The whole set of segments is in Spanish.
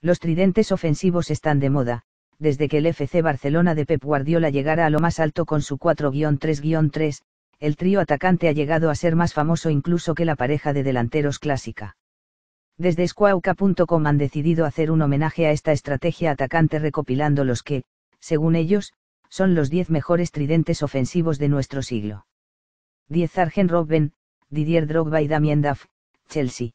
Los tridentes ofensivos están de moda, desde que el FC Barcelona de Pep Guardiola llegara a lo más alto con su 4-3-3, el trío atacante ha llegado a ser más famoso incluso que la pareja de delanteros clásica. Desde squawka.com han decidido hacer un homenaje a esta estrategia atacante recopilando los que, según ellos, son los 10 mejores tridentes ofensivos de nuestro siglo. 10 Argen Robben, Didier Drogba y Damien Duff, Chelsea.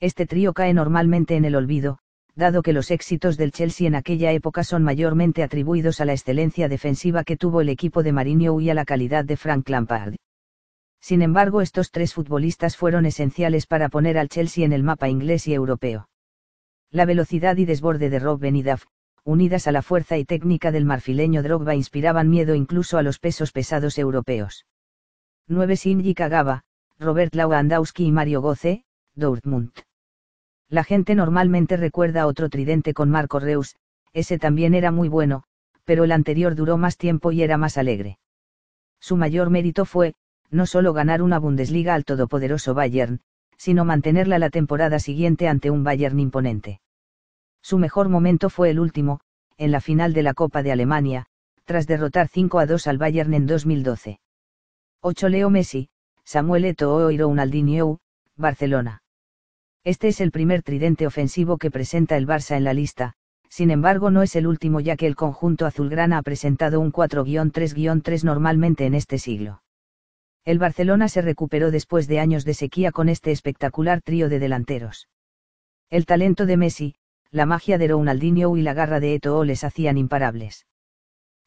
Este trío cae normalmente en el olvido, dado que los éxitos del Chelsea en aquella época son mayormente atribuidos a la excelencia defensiva que tuvo el equipo de Mourinho y a la calidad de Frank Lampard. Sin embargo, estos tres futbolistas fueron esenciales para poner al Chelsea en el mapa inglés y europeo. La velocidad y desborde de Robben y Duff, unidas a la fuerza y técnica del marfileño Drogba, inspiraban miedo incluso a los pesos pesados europeos. 9 Shinji Kagawa, Robert Lewandowski y Mario Goce, Dortmund. La gente normalmente recuerda otro tridente con Marco Reus, ese también era muy bueno, pero el anterior duró más tiempo y era más alegre. Su mayor mérito fue, no solo ganar una Bundesliga al todopoderoso Bayern, sino mantenerla la temporada siguiente ante un Bayern imponente. Su mejor momento fue el último, en la final de la Copa de Alemania, tras derrotar 5 a 2 al Bayern en 2012. 8 Leo Messi, Samuel Eto'o y Ronaldinho, Barcelona. Este es el primer tridente ofensivo que presenta el Barça en la lista, sin embargo no es el último ya que el conjunto azulgrana ha presentado un 4-3-3 normalmente en este siglo. El Barcelona se recuperó después de años de sequía con este espectacular trío de delanteros. El talento de Messi, la magia de Ronaldinho y la garra de Eto'o les hacían imparables.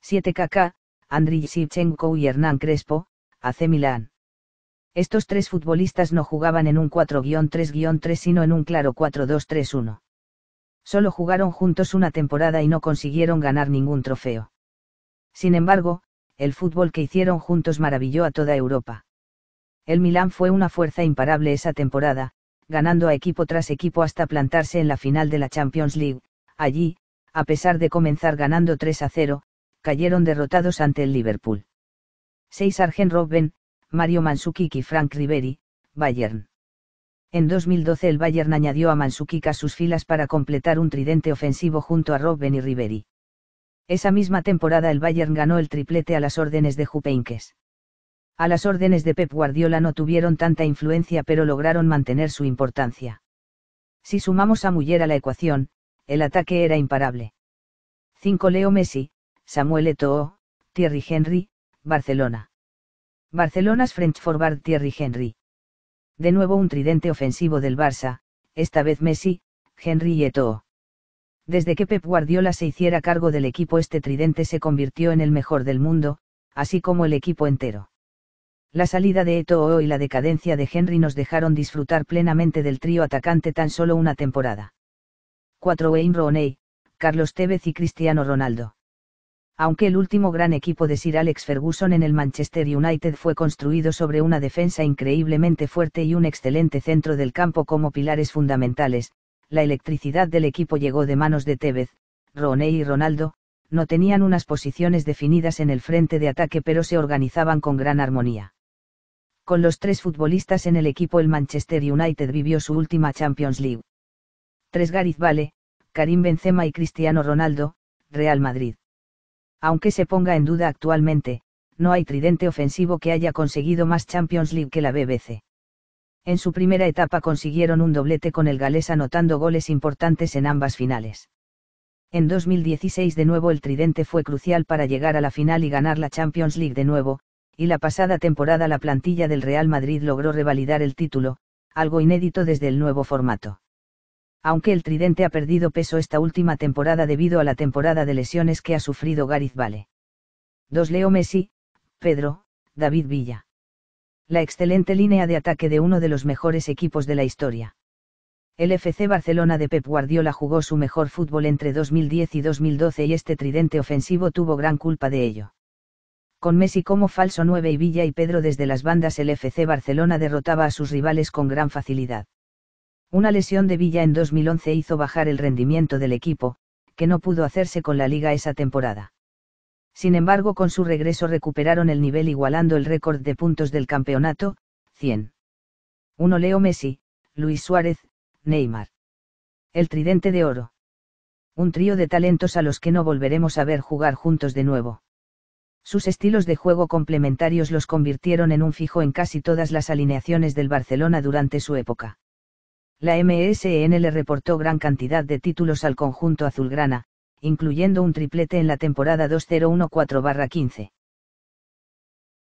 7 kk Andriy Shevchenko y Hernán Crespo, hace Milán. Estos tres futbolistas no jugaban en un 4-3-3 sino en un claro 4-2-3-1. Solo jugaron juntos una temporada y no consiguieron ganar ningún trofeo. Sin embargo, el fútbol que hicieron juntos maravilló a toda Europa. El Milán fue una fuerza imparable esa temporada, ganando a equipo tras equipo hasta plantarse en la final de la Champions League. Allí, a pesar de comenzar ganando 3 0, cayeron derrotados ante el Liverpool. 6 Argen Robben, Mario Mandzukic y Frank Ribery, Bayern. En 2012 el Bayern añadió a Mandzukic a sus filas para completar un tridente ofensivo junto a Robben y Ribery. Esa misma temporada el Bayern ganó el triplete a las órdenes de Jupeinques. A las órdenes de Pep Guardiola no tuvieron tanta influencia pero lograron mantener su importancia. Si sumamos a Muller a la ecuación, el ataque era imparable. 5 Leo Messi, Samuel Eto'o, Thierry Henry, Barcelona. Barcelona's French forward Thierry Henry. De nuevo un tridente ofensivo del Barça, esta vez Messi, Henry y Eto'o. Desde que Pep Guardiola se hiciera cargo del equipo este tridente se convirtió en el mejor del mundo, así como el equipo entero. La salida de Eto'o y la decadencia de Henry nos dejaron disfrutar plenamente del trío atacante tan solo una temporada. 4. Wayne Rooney, Carlos Tevez y Cristiano Ronaldo aunque el último gran equipo de Sir Alex Ferguson en el Manchester United fue construido sobre una defensa increíblemente fuerte y un excelente centro del campo como pilares fundamentales, la electricidad del equipo llegó de manos de Tevez, Roney y Ronaldo, no tenían unas posiciones definidas en el frente de ataque pero se organizaban con gran armonía. Con los tres futbolistas en el equipo el Manchester United vivió su última Champions League. Tres Gariz Vale, Karim Benzema y Cristiano Ronaldo, Real Madrid aunque se ponga en duda actualmente, no hay tridente ofensivo que haya conseguido más Champions League que la BBC. En su primera etapa consiguieron un doblete con el galés anotando goles importantes en ambas finales. En 2016 de nuevo el tridente fue crucial para llegar a la final y ganar la Champions League de nuevo, y la pasada temporada la plantilla del Real Madrid logró revalidar el título, algo inédito desde el nuevo formato aunque el tridente ha perdido peso esta última temporada debido a la temporada de lesiones que ha sufrido Gareth Vale. 2. Leo Messi, Pedro, David Villa. La excelente línea de ataque de uno de los mejores equipos de la historia. El FC Barcelona de Pep Guardiola jugó su mejor fútbol entre 2010 y 2012 y este tridente ofensivo tuvo gran culpa de ello. Con Messi como falso 9 y Villa y Pedro desde las bandas el FC Barcelona derrotaba a sus rivales con gran facilidad. Una lesión de Villa en 2011 hizo bajar el rendimiento del equipo, que no pudo hacerse con la liga esa temporada. Sin embargo, con su regreso recuperaron el nivel igualando el récord de puntos del campeonato, 100. 1 Leo Messi, Luis Suárez, Neymar. El Tridente de Oro. Un trío de talentos a los que no volveremos a ver jugar juntos de nuevo. Sus estilos de juego complementarios los convirtieron en un fijo en casi todas las alineaciones del Barcelona durante su época. La MSN le reportó gran cantidad de títulos al conjunto azulgrana, incluyendo un triplete en la temporada 2014-15.